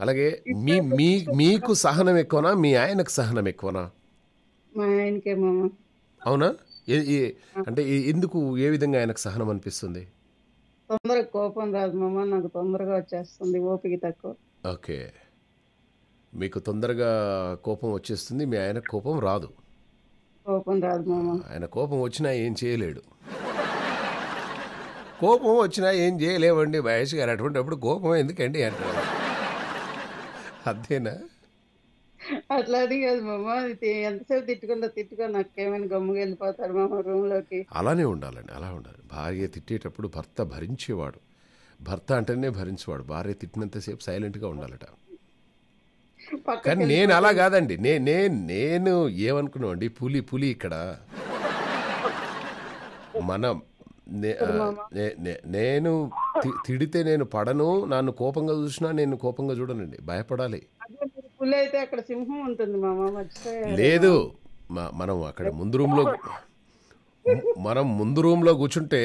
అలాగే మీ మీ మీకు సహనం ఎక్కువనా మీ ఆయనకు సహనం ఎక్కువనా అవునా అంటే ఎందుకు ఏ విధంగా ఆయనకు సహనం అనిపిస్తుంది తొందరగా కోపం రాదు మామ నాకు తొందరగా వచ్చేస్తుంది ఓపిక తక్కువ ఓకే మీకు తొందరగా కోపం వచ్చేస్తుంది మీ ఆయన కోపం రాదు కోపం రాదు మామ ఆయన కోపం వచ్చినా ఏం చేయలేడు కోపం వచ్చినా ఏం చేయలేవండి మహేష్ గారు అటువంటిప్పుడు కోపం ఎందుకండి అంటే అంతేనా అట్లా అది కాదు మామ ఎంతసేపు తిట్టుకున్నా తిట్టుకో నాకేమైనా గమ్ముగా వెళ్ళిపోతారు మామ రూమ్లోకి అలానే ఉండాలండి అలా ఉండాలి భార్య తిట్టేటప్పుడు భర్త భరించేవాడు భర్త అంటేనే భరించేవాడు భార్య తిట్టినంతసేపు గా ఉండాలట కానీ నేను అలా కాదండి నేనే నేను నేను ఏమనుకున్నావు అండి పులి పులి ఇక్కడ మనం నేను తిడితే నేను పడను నన్ను కోపంగా చూసినా నేను కోపంగా చూడనండి భయపడాలి పులి అయితే అక్కడ సింహం ఉంటుంది మామ లేదు మనం అక్కడ ముందు లో మనం ముందు లో కూర్చుంటే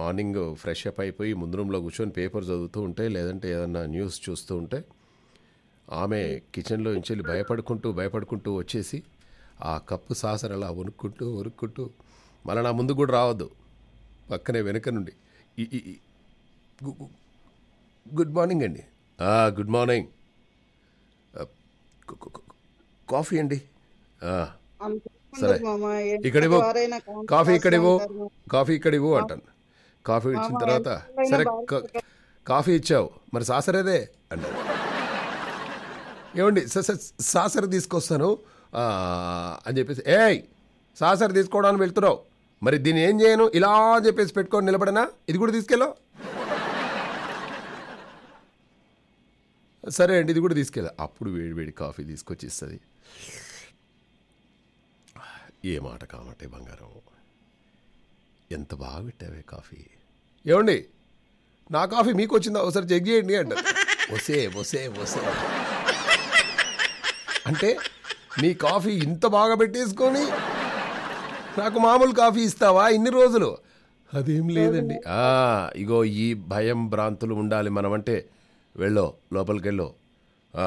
మార్నింగ్ ఫ్రెష్ అప్ అయిపోయి ముందు లో కూర్చొని పేపర్ చదువుతూ ఉంటే లేదంటే ఏదన్నా న్యూస్ చూస్తూ ఉంటే ఆమె కిచెన్లో నుంచి భయపడుకుంటూ భయపడుకుంటూ వచ్చేసి ఆ కప్పు సాసన అలా వణుక్కుంటూ వణుక్కుంటూ మళ్ళీ నా ముందు కూడా రావద్దు పక్కనే వెనుక నుండి గుడ్ మార్నింగ్ అండి గుడ్ మార్నింగ్ కాఫీ అండి సరే ఇక్కడ ఇవ్వు కాఫీ ఇక్కడ ఇవ్వు కాఫీ ఇవ్వు అంటాను కాఫీ ఇచ్చిన తర్వాత సరే కాఫీ ఇచ్చావు మరి సాసరేదే అంటారు ఏమండి సాసర తీసుకొస్తాను అని చెప్పేసి ఏయ్ సాసర తీసుకోవడానికి వెళ్తున్నావు మరి దీన్ని ఏం చేయను ఇలా చెప్పేసి పెట్టుకొని నిలబడనా ఇది కూడా తీసుకెళ్ళావు సరే అండి ఇది కూడా తీసుకెళ్ళా అప్పుడు వేడి వేడి కాఫీ తీసుకొచ్చి ఇస్తుంది ఏ మాట కామటే బంగారం ఎంత బాగా పెట్టావే కాఫీ ఏమండి నా కాఫీ మీకు వచ్చిందా ఒకసారి చెక్ చేయండి అంట వసే వసే వసే అంటే నీ కాఫీ ఇంత బాగా పెట్టేసుకొని నాకు మామూలు కాఫీ ఇస్తావా ఇన్ని రోజులు అదేం లేదండి ఇగో ఈ భయం భ్రాంతులు ఉండాలి మనమంటే వెళ్ళో లోపలికి వెళ్ళో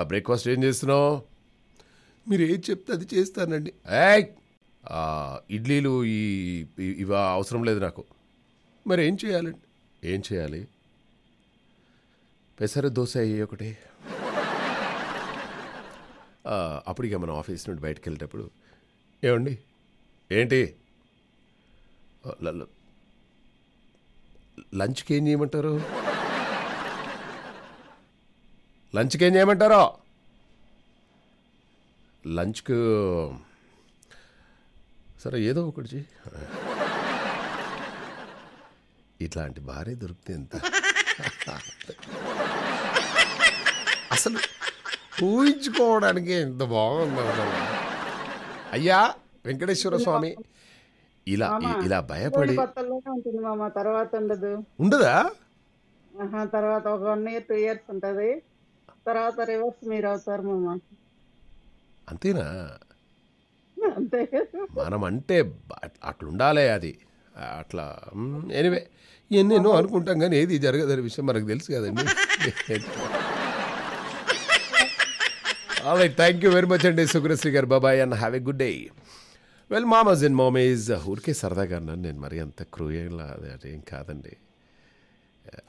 బ్రేక్ఫాస్ట్ ఏం చేస్తున్నావు మీరు ఏం చెప్తే అది చేస్తానండి ఇడ్లీలు ఈ ఇవ అవసరం లేదు నాకు మరి ఏం చేయాలండి ఏం చేయాలి పెసర దోశ అయ్యే ఒకటి అప్పుడు ఇక మనం ఆఫీస్ నుండి బయటకు వెళ్ళేటప్పుడు ఏమండి ఏంటి లంచ్కి ఏం చేయమంటారు లంచ్కి ఏం చేయమంటారో లంచ్కు సరే ఏదో ఒకటి చెయ్యి ఇట్లాంటి భార్య దొరికితే ఎంత అసలు ఊహించుకోవడానికి ఎంత బాగుంది అయ్యా వెంకటేశ్వర స్వామి ఇలా ఇలా భయపడి తర్వాత ఉండదు ఉండదా తర్వాత ఒక వన్ ఇయర్ టూ ఇయర్స్ ఉంటుంది తర్వాత రివర్స్ మీరు అవుతారు మామ అంతేనా అంతే మనం అంటే అట్లుండాలి అది అట్లా ఎనివే ఎన్నెన్నో అనుకుంటాం కానీ ఏది జరగదని విషయం మనకు తెలుసు కదండి all right thank you very much అండి సుగ్రశ్రీ గారు బాబాయ్ and have a good day well మామస్ ఇన్ మోమేజ్ ఊరికే సరదాగా అన్నాను నేను మరి అంత క్రూయంలా అదేం కాదండి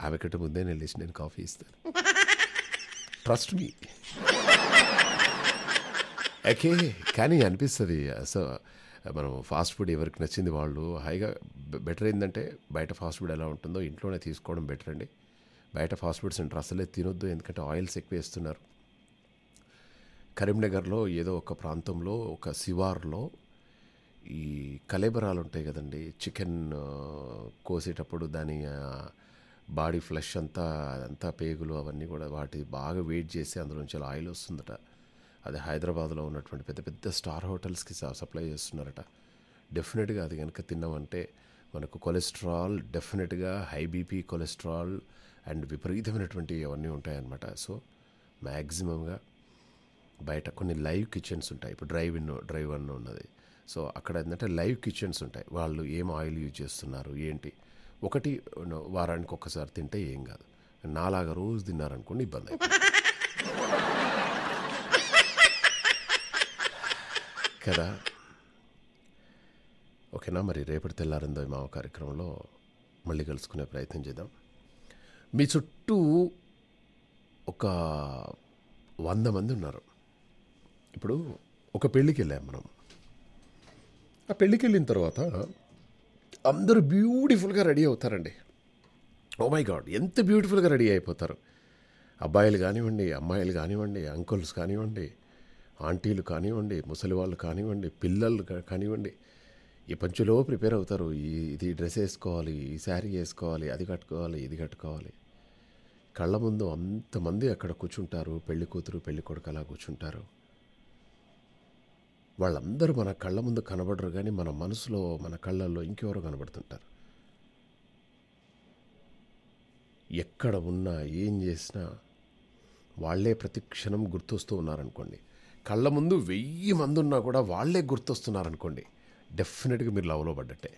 ఆమె ముందే నేను లేచి నేను కాఫీ ఇస్తాను ట్రస్ట్ మీ ఓకే కానీ అనిపిస్తుంది అసలు మనం ఫాస్ట్ ఫుడ్ ఎవరికి నచ్చింది వాళ్ళు హైగా బెటర్ ఏంటంటే బయట ఫాస్ట్ ఫుడ్ ఎలా ఉంటుందో ఇంట్లోనే తీసుకోవడం బెటర్ అండి బయట ఫాస్ట్ ఫుడ్స్ ఉంటారు అసలే తినొద్దు ఎందుకంటే ఆయిల్స్ ఎక్కువ వేస్తున్నారు కరీంనగర్లో ఏదో ఒక ప్రాంతంలో ఒక శివార్లో ఈ కలేబరాలు ఉంటాయి కదండి చికెన్ కోసేటప్పుడు దాని బాడీ ఫ్లష్ అంతా అదంతా పేగులు అవన్నీ కూడా వాటి బాగా వెయిట్ చేసి అందులో చాలా ఆయిల్ వస్తుందట అది హైదరాబాద్లో ఉన్నటువంటి పెద్ద పెద్ద స్టార్ హోటల్స్కి సప్లై చేస్తున్నారట డెఫినెట్గా అది కనుక తిన్నామంటే మనకు కొలెస్ట్రాల్ డెఫినెట్గా హై బీపీ కొలెస్ట్రాల్ అండ్ విపరీతమైనటువంటి అవన్నీ ఉంటాయన్నమాట సో మ్యాక్సిమంగా బయట కొన్ని లైవ్ కిచెన్స్ ఉంటాయి ఇప్పుడు డ్రైవ్ ఇన్ డ్రైవ్ అన్న ఉన్నది సో అక్కడ ఏంటంటే లైవ్ కిచెన్స్ ఉంటాయి వాళ్ళు ఏం ఆయిల్ యూజ్ చేస్తున్నారు ఏంటి ఒకటి వారానికి ఒక్కసారి తింటే ఏం కాదు నాలాగా రోజు తిన్నారనుకోండి ఇబ్బంది కదా ఓకేనా మరి రేపటి తెల్లారిందో మా కార్యక్రమంలో మళ్ళీ కలుసుకునే ప్రయత్నం చేద్దాం మీ చుట్టూ ఒక వంద మంది ఉన్నారు ఇప్పుడు ఒక పెళ్ళికి వెళ్ళాం మనం ఆ పెళ్ళికి వెళ్ళిన తర్వాత అందరూ బ్యూటిఫుల్గా రెడీ అవుతారండి ఓ మై గాడ్ ఎంత బ్యూటిఫుల్గా రెడీ అయిపోతారు అబ్బాయిలు కానివ్వండి అమ్మాయిలు కానివ్వండి అంకుల్స్ కానివ్వండి ఆంటీలు కానివ్వండి ముసలి వాళ్ళు కానివ్వండి పిల్లలు కానివ్వండి ఈ పంచులో ప్రిపేర్ అవుతారు ఈ ఇది డ్రెస్ వేసుకోవాలి ఈ శారీ వేసుకోవాలి అది కట్టుకోవాలి ఇది కట్టుకోవాలి కళ్ళ ముందు అంతమంది అక్కడ కూర్చుంటారు పెళ్లి కూతురు పెళ్లి కొడుకు అలా కూర్చుంటారు వాళ్ళందరూ మన కళ్ళ ముందు కనబడరు కానీ మన మనసులో మన కళ్ళల్లో ఇంకెవరో కనబడుతుంటారు ఎక్కడ ఉన్నా ఏం చేసినా వాళ్లే ప్రతి క్షణం గుర్తొస్తూ ఉన్నారనుకోండి కళ్ళ ముందు వెయ్యి మంది ఉన్నా కూడా వాళ్లే గుర్తొస్తున్నారనుకోండి డెఫినెట్గా మీరు లవ్లో పడ్డట్టే